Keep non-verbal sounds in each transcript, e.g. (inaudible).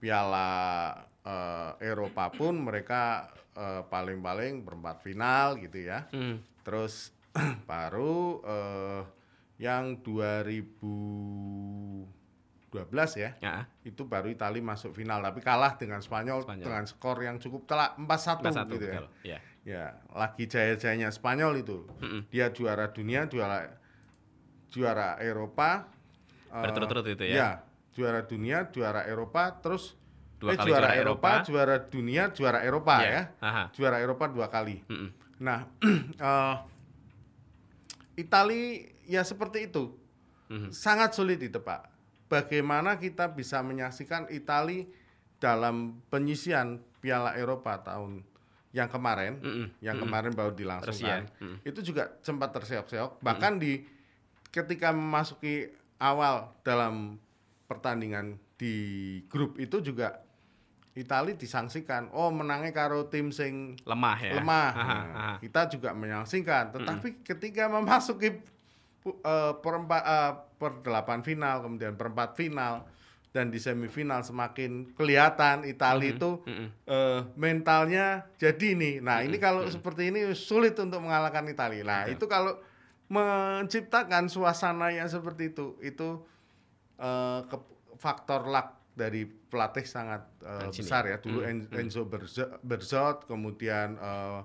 Piala uh, Eropa pun mereka paling eh, paling-paling berempat final gitu ya. Hmm. Terus (clears throat) baru uh, yang ribu dua ya. ya. Itu baru Italia masuk final tapi kalah dengan Spanyol, Spanyol. dengan skor yang cukup telak 4-1 gitu ya. ya. Ya, lagi jaya-jayanya Spanyol itu. Mm -mm. Dia juara dunia, juara juara Eropa berturut-turut uh, itu ya. ya juara dunia, juara Eropa, terus dua eh, kali juara, juara Eropa, Eropa, juara dunia, juara Eropa yeah. ya, Aha. juara Eropa dua kali. Mm -mm. Nah, uh, (clears throat) eh, Italia ya seperti itu, mm -hmm. sangat sulit itu pak. Bagaimana kita bisa menyaksikan Italia dalam penyisian Piala Eropa tahun yang kemarin, mm -mm. yang mm -mm. kemarin baru dilangsungkan, ya. Mm -mm. itu juga sempat terseok-seok. Bahkan mm -mm. di ketika memasuki awal dalam pertandingan di grup itu juga Itali disangsikan. Oh, menangnya karo tim sing lemah ya. Lemah. Aha, nah, aha. Kita juga menyangsikan. Tetapi mm -hmm. ketika memasuki uh, perempat uh, eh, delapan final, kemudian perempat final dan di semifinal semakin kelihatan Itali mm -hmm. itu mm -hmm. uh, mentalnya jadi ini. Nah, mm -hmm. ini kalau mm -hmm. seperti ini sulit untuk mengalahkan Itali. Nah, -hmm. itu kalau menciptakan suasana yang seperti itu, itu Eh, ke, faktor luck dari pelatih sangat uh, besar ya. Dulu hmm. hmm. Enzo hmm. Berzot, kemudian uh,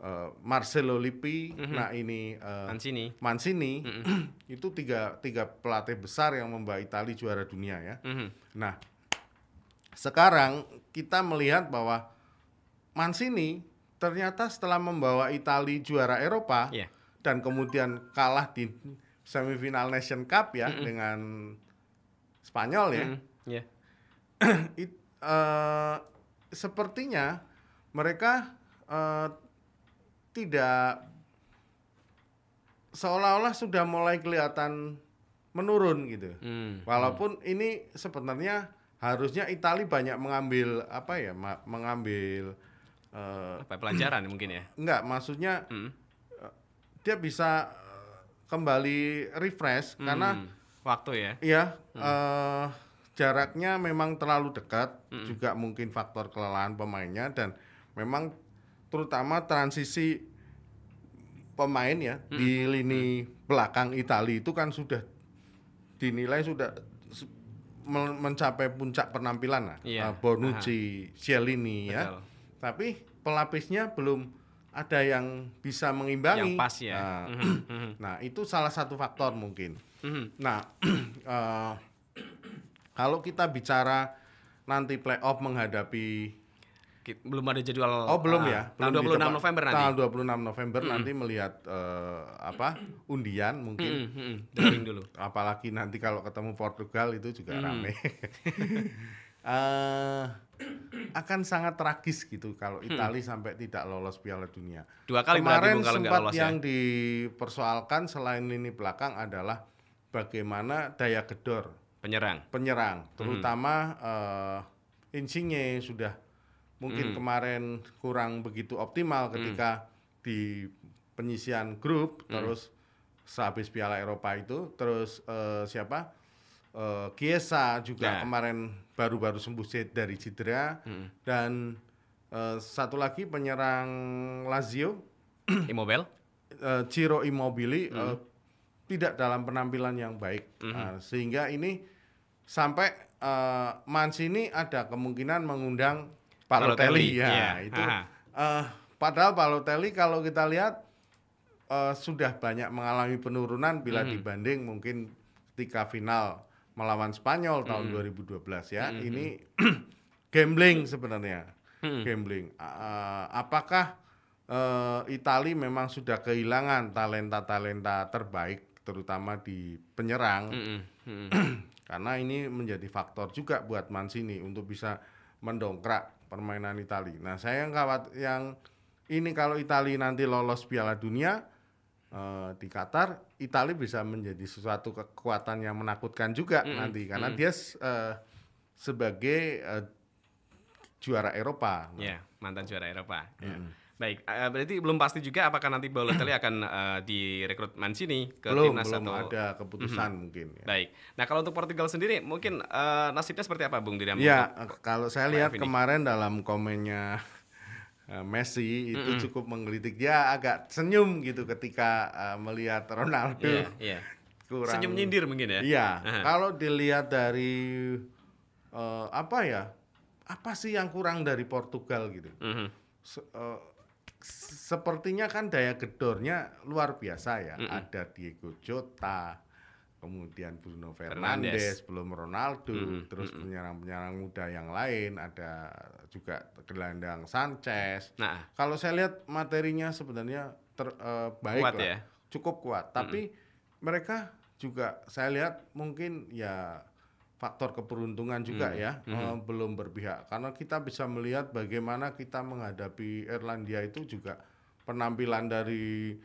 uh, Marcelo Lippi, hmm nah ini uh, Mancini. Mancini hmm, hmm. (clears throat) itu tiga tiga pelatih besar yang membawa Italia juara dunia ya. Hmm, hmm Nah, sekarang kita melihat bahwa Mancini ternyata setelah membawa Italia juara Eropa yeah. dan kemudian kalah di semifinal Nation Cup ya hmm dengan Spanyol ya. Mm, yeah. Iya. (clears throat) It, uh, sepertinya mereka uh, tidak seolah-olah sudah mulai kelihatan menurun gitu. Hmm. Walaupun hmm. ini sebenarnya harusnya Italia banyak mengambil apa ya, mengambil uh, apa, ya, pelajaran (clears throat) mungkin ya. Enggak, maksudnya hmm. dia bisa kembali refresh hmm. karena Waktu ya? Iya. Hmm. Uh, jaraknya memang terlalu dekat, hmm. juga mungkin faktor kelelahan pemainnya dan memang terutama transisi pemain ya hmm. di lini hmm. belakang Italia itu kan sudah dinilai sudah mencapai puncak penampilan lah. Iya. Uh, Bonucci, Cielini ya. Tapi pelapisnya belum ada yang bisa mengimbangi. Yang pas ya. Nah, mm-hmm, mm-hmm. nah itu salah satu faktor mungkin. Mm-hmm. nah, uh, (clears throat) kalau kita bicara nanti playoff menghadapi belum ada jadwal Oh, belum ah, ya. Tanggal 26 depan, November nanti. Tanggal 26 November nanti melihat uh, apa? undian mungkin. Mm dulu. (clears throat) Apalagi nanti kalau ketemu Portugal itu juga mm. rame. uh, (laughs) akan sangat tragis gitu kalau hmm. Italia sampai tidak lolos Piala Dunia. Dua kali kemarin kalau sempat lolos ya. yang ya. dipersoalkan selain lini belakang adalah bagaimana daya gedor penyerang. Penyerang, hmm. terutama hmm. uh, Insigne sudah mungkin hmm. kemarin kurang begitu optimal hmm. ketika hmm. di penyisian grup hmm. terus sehabis Piala Eropa itu terus uh, siapa? uh, Kiesa juga yeah. kemarin baru-baru sembuh dari cedera hmm. dan uh, satu lagi penyerang Lazio (clears throat) Immobile uh, Ciro Immobile hmm. uh, tidak dalam penampilan yang baik hmm. uh, sehingga ini sampai uh, Mancini ada kemungkinan mengundang Palotelli, Palotelli. ya yeah. itu uh, padahal Palotelli kalau kita lihat uh, sudah banyak mengalami penurunan bila hmm. dibanding mungkin ketika final melawan Spanyol tahun mm -hmm. 2012 ya. -hmm. hmm ini hmm. (clears throat) gambling sebenarnya. Mm Gambling. Uh, apakah uh, eh, Italia memang sudah kehilangan talenta-talenta terbaik terutama di penyerang? Mm -hmm. hmm (clears throat) Karena ini menjadi faktor juga buat Mancini untuk bisa mendongkrak permainan Italia. Nah, saya yang khawatir yang ini kalau Italia nanti lolos Piala Dunia Eh, di Qatar, Italia bisa menjadi sesuatu kekuatan yang menakutkan juga mm -hmm. nanti karena mm -hmm. dia uh, sebagai uh, juara Eropa. Ya, yeah, mantan juara Eropa. Ya. Mm. Yeah. Baik, berarti belum pasti juga apakah nanti Balotelli akan uh, direkrut Mancini ke belum, timnas belum atau ada keputusan mm -hmm. mungkin. Ya. Baik. Nah, kalau untuk Portugal sendiri mungkin uh, nasibnya seperti apa Bung Diram? Ya, kalau saya lihat kemarin dalam komennya Eh, Messi itu mm -hmm. cukup menggelitik dia agak senyum gitu ketika uh, melihat Ronaldo. Yeah, (laughs) yeah. Kurang senyum nyindir mungkin ya. Iya. Uh -huh. Kalau dilihat dari uh, apa ya? Apa sih yang kurang dari Portugal gitu? Mm -hmm. Se uh, sepertinya kan daya gedornya luar biasa ya. Mm -hmm. Ada Diego Jota, kemudian Bruno Fernandes, Fernandes. belum Ronaldo, mm-hmm. terus mm-hmm. muda yang lain ada juga gelandang Sanchez. Nah, kalau saya lihat materinya sebenarnya ter, uh, baik kuat lah, ya? cukup kuat. Hmm, Tapi mm-hmm. mereka juga saya lihat mungkin ya faktor keberuntungan juga mm-hmm. ya mm-hmm. belum berpihak karena kita bisa melihat bagaimana kita menghadapi Irlandia itu juga penampilan dari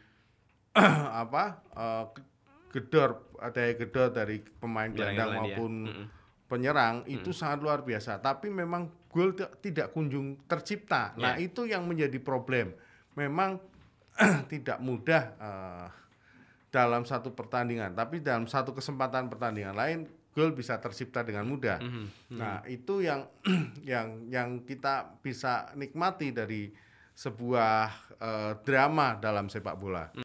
(clears throat) apa uh, gedor ada gedor dari pemain gelandang ya. maupun Mm-mm. penyerang itu sangat luar biasa. Tapi memang gol tidak kunjung tercipta. Yeah. Nah ya. itu yang menjadi problem. Memang (clears throat) tidak mudah uh, dalam satu pertandingan, tapi dalam satu kesempatan pertandingan lain gol bisa tercipta dengan mudah. Mm -hmm. Nah itu yang (clears throat) yang yang kita bisa nikmati dari sebuah uh, drama dalam sepak bola. Mm